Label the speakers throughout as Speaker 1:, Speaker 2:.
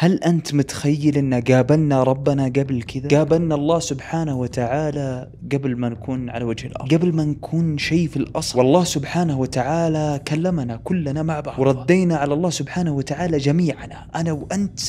Speaker 1: هل أنت متخيل أن قابلنا ربنا قبل كذا؟ قابلنا الله سبحانه وتعالى قبل ما نكون على وجه الأرض قبل ما نكون شيء في الأصل والله سبحانه وتعالى كلمنا كلنا مع بعض وردينا على الله سبحانه وتعالى جميعنا أنا وأنت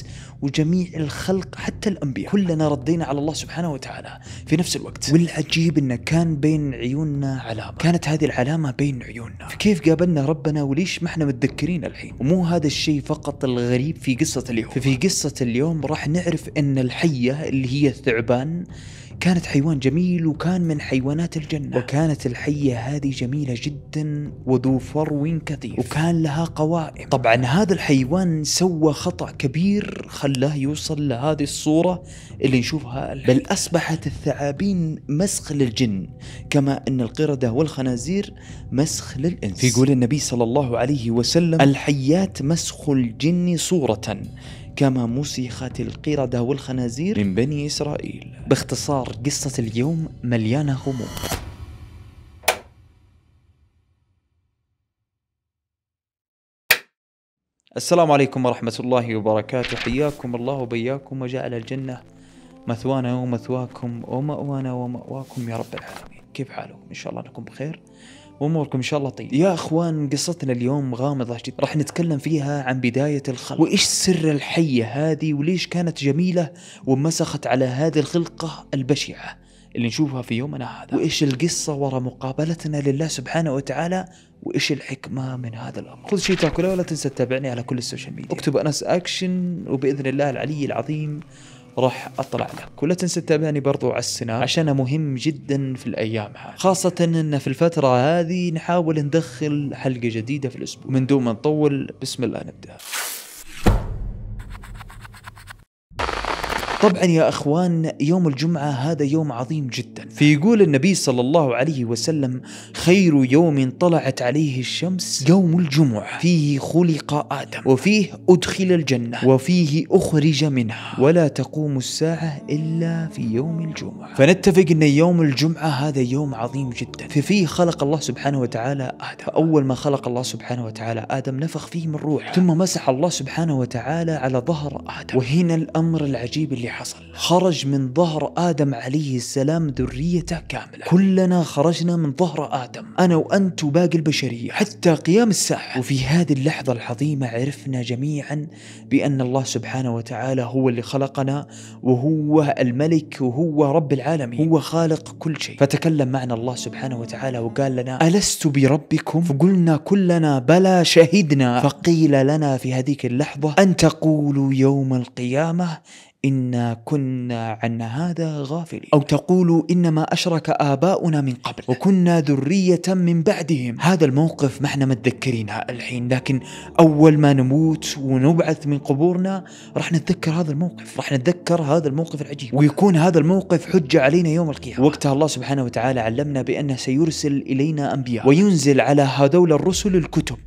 Speaker 1: وجميع الخلق حتى الأنبياء كلنا ردينا على الله سبحانه وتعالى في نفس الوقت والعجيب أنه كان بين عيوننا علامة كانت هذه العلامة بين عيوننا فكيف قابلنا ربنا وليش ما احنا متذكرين الحين ومو هذا الشيء فقط الغريب في قصة اليهود قصة اليوم راح نعرف ان الحية اللي هي الثعبان كانت حيوان جميل وكان من حيوانات الجنة وكانت الحية هذه جميلة جدا وذو فرو كثيف وكان لها قوائم طبعا هذا الحيوان سوى خطأ كبير خلاه يوصل لهذه الصورة اللي نشوفها الحين. بل أصبحت الثعابين مسخ للجن كما أن القردة والخنازير مسخ للإنس يقول النبي صلى الله عليه وسلم الحيات مسخ الجن صورة كما مسخت القردة والخنازير من بني إسرائيل باختصار أخبار قصة اليوم مليانة غموض السلام عليكم ورحمة الله وبركاته حياكم الله وبياكم وجعل الجنة مثوانا ومثواكم ومأوانا ومأواكم يا رب العالمين كيف حالكم إن شاء الله أنكم بخير واموركم ان شاء الله طيب يا اخوان قصتنا اليوم غامضه جدا راح نتكلم فيها عن بدايه الخلق وايش سر الحيه هذه وليش كانت جميله ومسخت على هذه الخلقه البشعه اللي نشوفها في يومنا هذا وايش القصه ورا مقابلتنا لله سبحانه وتعالى وايش الحكمه من هذا الامر خذ شيء تاكله ولا تنسى تتابعني على كل السوشيال ميديا اكتب انس اكشن وباذن الله العلي العظيم راح اطلع له ولا تنسى تتابعني برضو على السناب عشان مهم جدا في الايام هذه خاصة ان في الفترة هذه نحاول ندخل حلقة جديدة في الاسبوع من دون ما نطول بسم الله نبدأ طبعا يا اخوان يوم الجمعه هذا يوم عظيم جدا فيقول النبي صلى الله عليه وسلم خير يوم طلعت عليه الشمس يوم الجمعه فيه خلق ادم وفيه ادخل الجنه وفيه اخرج منها ولا تقوم الساعه الا في يوم الجمعه فنتفق ان يوم الجمعه هذا يوم عظيم جدا ففيه خلق الله سبحانه وتعالى ادم فاول ما خلق الله سبحانه وتعالى ادم نفخ فيه من روحه ثم مسح الله سبحانه وتعالى على ظهر ادم وهنا الامر العجيب اللي حصل خرج من ظهر آدم عليه السلام ذريته كاملة كلنا خرجنا من ظهر آدم أنا وأنت وباقي البشرية حتى قيام الساعة وفي هذه اللحظة العظيمة عرفنا جميعا بأن الله سبحانه وتعالى هو اللي خلقنا وهو الملك وهو رب العالمين هو خالق كل شيء فتكلم معنا الله سبحانه وتعالى وقال لنا ألست بربكم فقلنا كلنا بلى شهدنا فقيل لنا في هذيك اللحظة أن تقولوا يوم القيامة إنا كنا عن هذا غافلين أو تقول إنما أشرك آباؤنا من قبل وكنا ذرية من بعدهم هذا الموقف ما احنا متذكرينها الحين لكن أول ما نموت ونبعث من قبورنا راح نتذكر هذا الموقف راح نتذكر هذا الموقف العجيب ويكون هذا الموقف حجة علينا يوم القيامة وقتها الله سبحانه وتعالى علمنا بأنه سيرسل إلينا أنبياء وينزل على هذول الرسل الكتب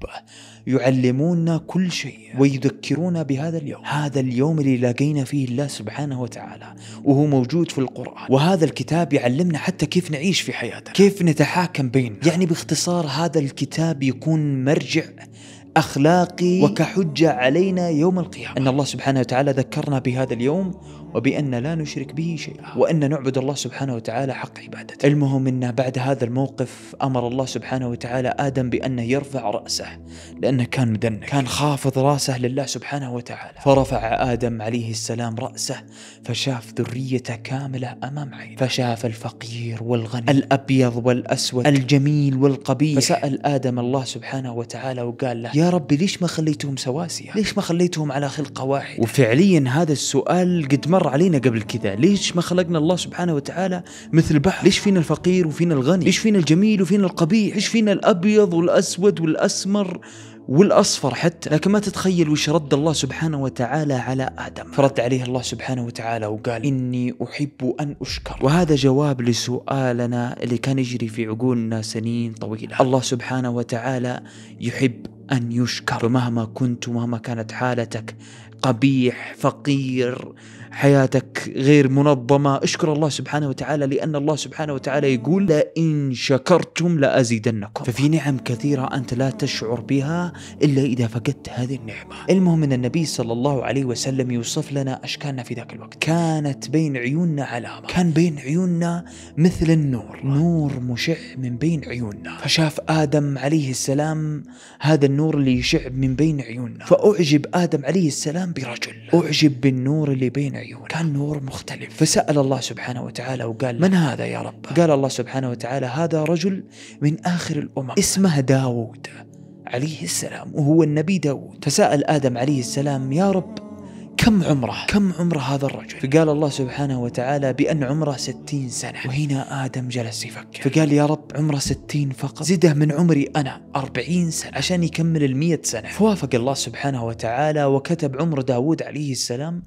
Speaker 1: يعلمونا كل شيء ويذكرونا بهذا اليوم هذا اليوم اللي لاقينا فيه الله سبحانه وتعالى وهو موجود في القرآن وهذا الكتاب يعلمنا حتى كيف نعيش في حياتنا كيف نتحاكم بيننا يعني باختصار هذا الكتاب يكون مرجع أخلاقي وكحجة علينا يوم القيامة أن الله سبحانه وتعالى ذكرنا بهذا اليوم وبأن لا نشرك به شيئا آه. وأن نعبد الله سبحانه وتعالى حق عبادته المهم أن بعد هذا الموقف أمر الله سبحانه وتعالى آدم بأنه يرفع رأسه لأنه كان مدنك كان خافض رأسه لله سبحانه وتعالى فرفع آدم عليه السلام رأسه فشاف ذريته كاملة أمام عينه فشاف الفقير والغني الأبيض والأسود الجميل والقبيح فسأل آدم الله سبحانه وتعالى وقال له يا ربي ليش ما خليتهم سواسية ليش ما خليتهم على خلقة واحدة وفعليا هذا السؤال قد مر مر علينا قبل كذا ليش ما خلقنا الله سبحانه وتعالى مثل بحر ليش فينا الفقير وفينا الغني ليش فينا الجميل وفينا القبيح ليش فينا الأبيض والأسود والأسمر والأصفر حتى لكن ما تتخيل وش رد الله سبحانه وتعالى على آدم فرد عليه الله سبحانه وتعالى وقال إني أحب أن أشكر وهذا جواب لسؤالنا اللي كان يجري في عقولنا سنين طويلة الله سبحانه وتعالى يحب أن يشكر مهما كنت ومهما كانت حالتك قبيح فقير حياتك غير منظمة اشكر الله سبحانه وتعالى لأن الله سبحانه وتعالى يقول لئن شكرتم لأزيدنكم ففي نعم كثيرة أنت لا تشعر بها إلا إذا فقدت هذه النعمة المهم أن النبي صلى الله عليه وسلم يوصف لنا أشكالنا في ذاك الوقت كانت بين عيوننا علامة كان بين عيوننا مثل النور نور مشع من بين عيوننا فشاف آدم عليه السلام هذا النور اللي يشع من بين عيوننا فأعجب آدم عليه السلام برجل أعجب بالنور اللي بين عيونه كان نور مختلف فسأل الله سبحانه وتعالى وقال من هذا يا رب قال الله سبحانه وتعالى هذا رجل من آخر الأمم اسمه داود عليه السلام وهو النبي داود فسأل آدم عليه السلام يا رب كم عمره كم عمر هذا الرجل فقال الله سبحانه وتعالى بأن عمره ستين سنة وهنا آدم جلس يفكر فقال يا رب عمره ستين فقط زده من عمري أنا أربعين سنة عشان يكمل المية سنة فوافق الله سبحانه وتعالى وكتب عمر داود عليه السلام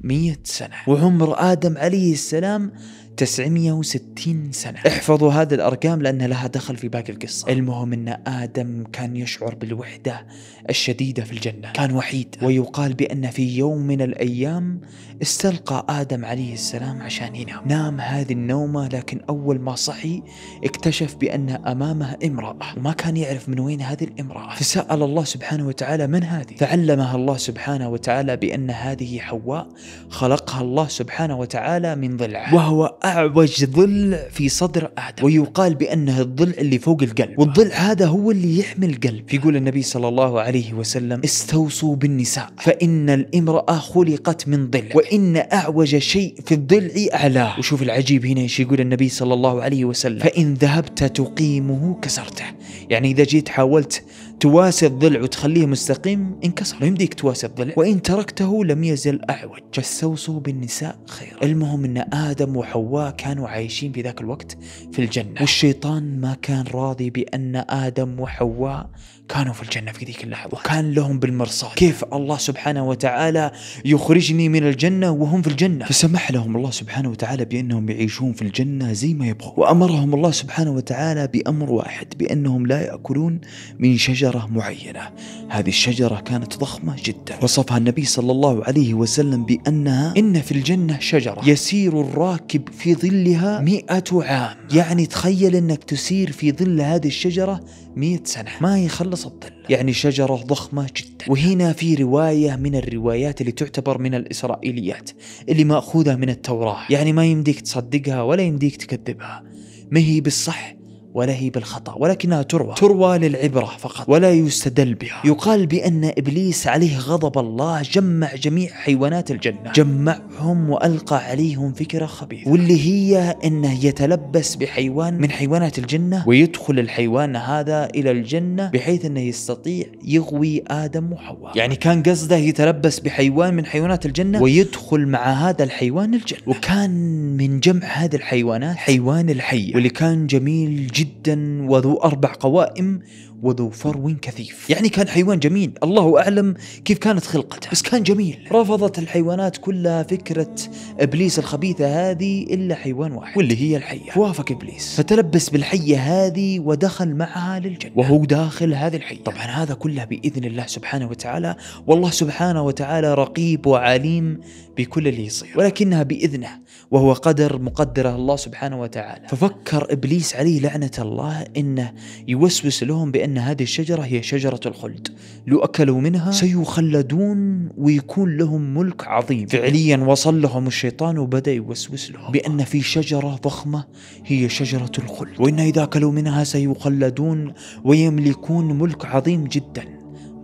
Speaker 1: مية سنة وعمر آدم عليه السلام 960 سنة احفظوا هذه الأرقام لأنها لها دخل في باقي القصة المهم أن آدم كان يشعر بالوحدة الشديدة في الجنة كان وحيد ويقال بأن في يوم من الأيام استلقى آدم عليه السلام عشان ينام نام هذه النومة لكن أول ما صحي اكتشف بأن أمامه امرأة وما كان يعرف من وين هذه الامرأة فسأل الله سبحانه وتعالى من هذه فعلمها الله سبحانه وتعالى بأن هذه حواء خلقها الله سبحانه وتعالى من ضلعه وهو أعوج ضلع في صدر آدم ويقال بأنه الضلع اللي فوق القلب والضلع هذا هو اللي يحمي القلب يقول النبي صلى الله عليه وسلم استوصوا بالنساء فإن الامرأة خلقت من ضلع وإن أعوج شيء في الضلع أعلاه وشوف العجيب هنا ايش يقول النبي صلى الله عليه وسلم فإن ذهبت تقيمه كسرته يعني إذا جيت حاولت تواسي الضلع وتخليه مستقيم انكسر يمديك تواسي الضلع وإن تركته لم يزل أعوج فاستوصوا بالنساء خير المهم أن آدم وحواء كانوا عايشين في ذاك الوقت في الجنة والشيطان ما كان راضي بأن آدم وحواء كانوا في الجنة في ذيك اللحظة وكان لهم بالمرصاد كيف الله سبحانه وتعالى يخرجني من الجنة وهم في الجنة فسمح لهم الله سبحانه وتعالى بأنهم يعيشون في الجنة زي ما يبغوا وأمرهم الله سبحانه وتعالى بأمر واحد بأنهم أنهم لا يأكلون من شجرة معينة هذه الشجرة كانت ضخمة جدا وصفها النبي صلى الله عليه وسلم بأنها إن في الجنة شجرة يسير الراكب في ظلها مئة عام يعني تخيل أنك تسير في ظل هذه الشجرة مئة سنة ما يخلص الظل يعني شجرة ضخمة جدا وهنا في رواية من الروايات اللي تعتبر من الإسرائيليات اللي مأخوذة من التوراة يعني ما يمديك تصدقها ولا يمديك تكذبها ما هي بالصح ولا هي بالخطأ ولكنها تروى تروى للعبرة فقط ولا يستدل بها يقال بأن إبليس عليه غضب الله جمع جميع حيوانات الجنة جمعهم وألقى عليهم فكرة خبيثة واللي هي أنه يتلبس بحيوان من حيوانات الجنة ويدخل الحيوان هذا إلى الجنة بحيث أنه يستطيع يغوي آدم وحواء يعني كان قصده يتلبس بحيوان من حيوانات الجنة ويدخل مع هذا الحيوان الجنة وكان من جمع هذه الحيوانات حيوان الحية واللي كان جميل جدا جدا وذو أربع قوائم وذو فرو كثيف يعني كان حيوان جميل الله أعلم كيف كانت خلقته بس كان جميل رفضت الحيوانات كلها فكرة إبليس الخبيثة هذه إلا حيوان واحد واللي هي الحية وافق إبليس فتلبس بالحية هذه ودخل معها للجنة وهو داخل هذه الحية طبعا هذا كله بإذن الله سبحانه وتعالى والله سبحانه وتعالى رقيب وعليم بكل اللي يصير ولكنها بإذنه وهو قدر مقدره الله سبحانه وتعالى ففكر إبليس عليه لعنة الله إنه يوسوس لهم بأن أن هذه الشجرة هي شجرة الخلد لو أكلوا منها سيخلدون ويكون لهم ملك عظيم فعليا وصل لهم الشيطان وبدأ يوسوس لهم بأن في شجرة ضخمة هي شجرة الخلد وإن إذا أكلوا منها سيخلدون ويملكون ملك عظيم جدا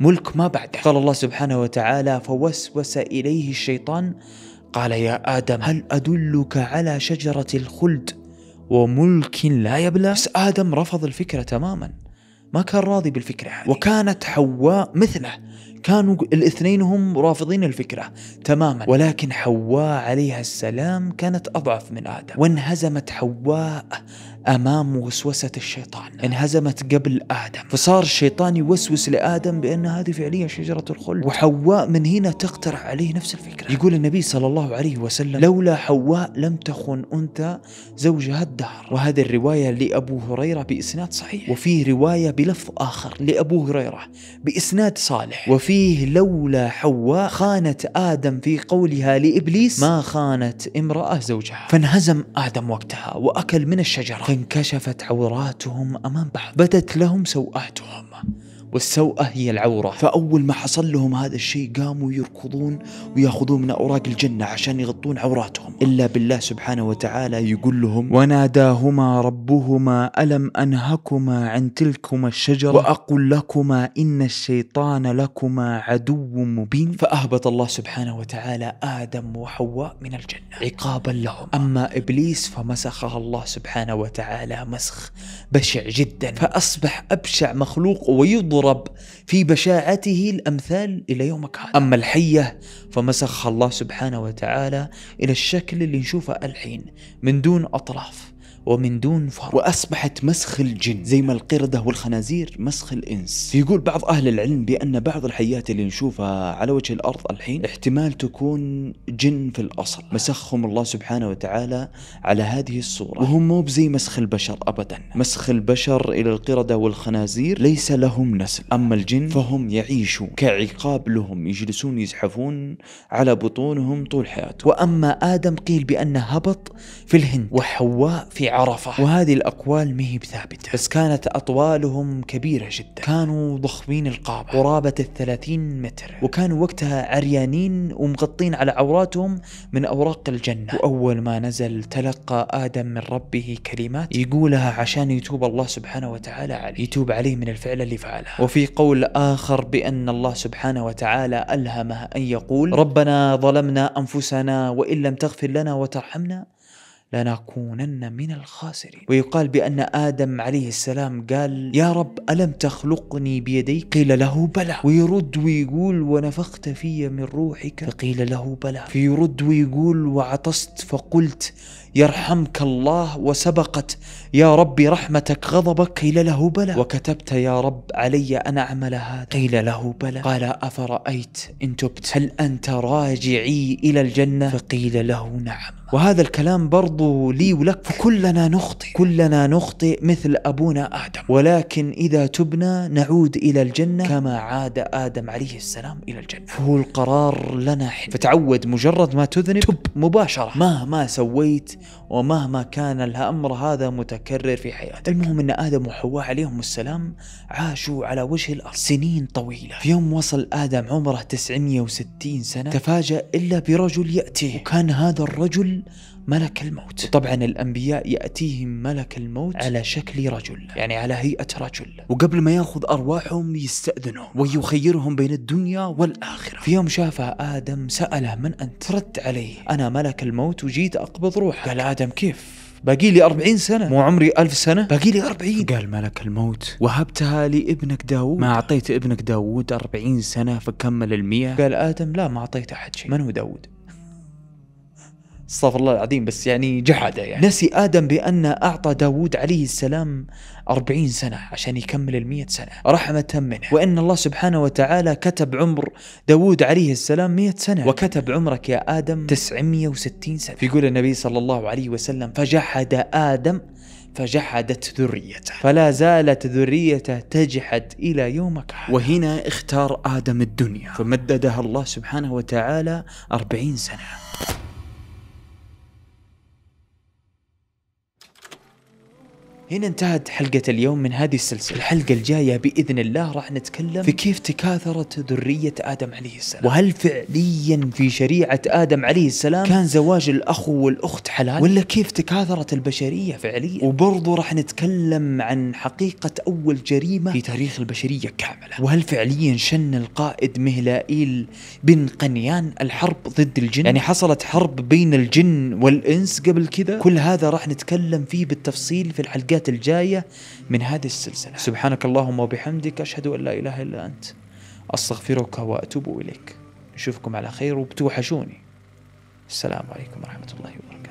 Speaker 1: ملك ما بعده قال الله سبحانه وتعالى فوسوس إليه الشيطان قال يا آدم هل أدلك على شجرة الخلد وملك لا يبلى بس آدم رفض الفكرة تماما ما كان راضي بالفكرة هذه وكانت حواء مثله كانوا الاثنين هم رافضين الفكرة تماما ولكن حواء عليها السلام كانت أضعف من آدم وانهزمت حواء امام وسوسه الشيطان انهزمت قبل ادم فصار الشيطان يوسوس لادم بان هذه فعليا شجره الخلد وحواء من هنا تقترح عليه نفس الفكره يقول النبي صلى الله عليه وسلم لولا حواء لم تخن انثى زوجها الدهر وهذه الروايه لابو هريره باسناد صحيح وفيه روايه بلفظ اخر لابو هريره باسناد صالح وفيه لولا حواء خانت ادم في قولها لابليس ما خانت امراه زوجها فانهزم ادم وقتها واكل من الشجره انكشفت عوراتهم امام بعض بدت لهم سوءاتهم والسوءة هي العورة فأول ما حصل لهم هذا الشيء قاموا يركضون ويأخذون من أوراق الجنة عشان يغطون عوراتهم إلا بالله سبحانه وتعالى يقول لهم وناداهما ربهما ألم أنهكما عن تلكما الشجرة وأقل لكما إن الشيطان لكما عدو مبين فأهبط الله سبحانه وتعالى آدم وحواء من الجنة عقابا لهم أما إبليس فمسخها الله سبحانه وتعالى مسخ بشع جدا فأصبح أبشع مخلوق ويضر يضرب في بشاعته الأمثال إلى يومك هذا أما الحية فمسخها الله سبحانه وتعالى إلى الشكل اللي نشوفه الحين من دون أطراف ومن دون فرق وأصبحت مسخ الجن زي ما القردة والخنازير مسخ الإنس يقول بعض أهل العلم بأن بعض الحيات اللي نشوفها على وجه الأرض الحين احتمال تكون جن في الأصل مسخهم الله سبحانه وتعالى على هذه الصورة وهم مو بزي مسخ البشر أبدا مسخ البشر إلى القردة والخنازير ليس لهم نسل أما الجن فهم يعيشون كعقاب لهم يجلسون يزحفون على بطونهم طول حياتهم وأما آدم قيل بأنه هبط في الهند وحواء في عرفه وهذه الأقوال ما هي بثابتة بس كانت أطوالهم كبيرة جدا كانوا ضخمين القامة قرابة الثلاثين متر وكانوا وقتها عريانين ومغطين على عوراتهم من أوراق الجنة وأول ما نزل تلقى آدم من ربه كلمات يقولها عشان يتوب الله سبحانه وتعالى عليه يتوب عليه من الفعل اللي فعله وفي قول آخر بأن الله سبحانه وتعالى ألهمه أن يقول ربنا ظلمنا أنفسنا وإن لم تغفر لنا وترحمنا لنكونن من الخاسرين ويقال بأن آدم عليه السلام قال يا رب ألم تخلقني بيدي قيل له بلى ويرد ويقول ونفخت في من روحك فقيل له بلى فيرد ويقول وعطست فقلت يرحمك الله وسبقت يا رب رحمتك غضبك قيل له بلى وكتبت يا رب علي أن أعمل هذا قيل له بلى قال أفرأيت إن تبت هل أنت راجعي إلى الجنة فقيل له نعم وهذا الكلام برضو لي ولك فكلنا نخطئ كلنا نخطئ مثل أبونا آدم ولكن إذا تبنا نعود إلى الجنة كما عاد آدم عليه السلام إلى الجنة فهو القرار لنا حين فتعود مجرد ما تذنب تب مباشرة مهما سويت ومهما كان الأمر هذا متكرر في حياتك المهم أن آدم وحواء عليهم السلام عاشوا على وجه الأرض سنين طويلة في يوم وصل آدم عمره 960 سنة تفاجأ إلا برجل يأتيه وكان هذا الرجل ملك الموت طبعا الأنبياء يأتيهم ملك الموت على شكل رجل يعني على هيئة رجل وقبل ما ياخذ أرواحهم يستأذنهم ويخيرهم بين الدنيا والآخرة في يوم شافه آدم سأله من أنت رد عليه أنا ملك الموت وجيت أقبض روحك قال آدم كيف باقي لي 40 سنة مو عمري ألف سنة باقي لي 40 قال ملك الموت وهبتها لابنك داوود ما أعطيت ابنك داوود 40 سنة فكمل المية قال آدم لا ما أعطيت أحد شيء من هو داوود استغفر الله العظيم بس يعني جحده يعني نسي آدم بأن أعطى داوود عليه السلام أربعين سنة عشان يكمل المية سنة رحمة منه وإن الله سبحانه وتعالى كتب عمر داود عليه السلام مية سنة وكتب عمرك يا آدم تسعمية وستين سنة فيقول النبي صلى الله عليه وسلم فجحد آدم فجحدت ذريته فلا زالت ذريته تجحد إلى يومك وهنا اختار آدم الدنيا فمددها الله سبحانه وتعالى أربعين سنة هنا انتهت حلقة اليوم من هذه السلسلة الحلقة الجاية بإذن الله راح نتكلم في كيف تكاثرت ذرية آدم عليه السلام وهل فعليا في شريعة آدم عليه السلام كان زواج الأخ والأخت حلال ولا كيف تكاثرت البشرية فعليا وبرضو راح نتكلم عن حقيقة أول جريمة في تاريخ البشرية كاملة وهل فعليا شن القائد مهلائيل بن قنيان الحرب ضد الجن يعني حصلت حرب بين الجن والإنس قبل كذا كل هذا راح نتكلم فيه بالتفصيل في الحلقات الحلقات الجاية من هذه السلسلة سبحانك اللهم وبحمدك أشهد أن لا إله إلا أنت أستغفرك وأتوب إليك نشوفكم على خير وبتوحشوني السلام عليكم ورحمة الله وبركاته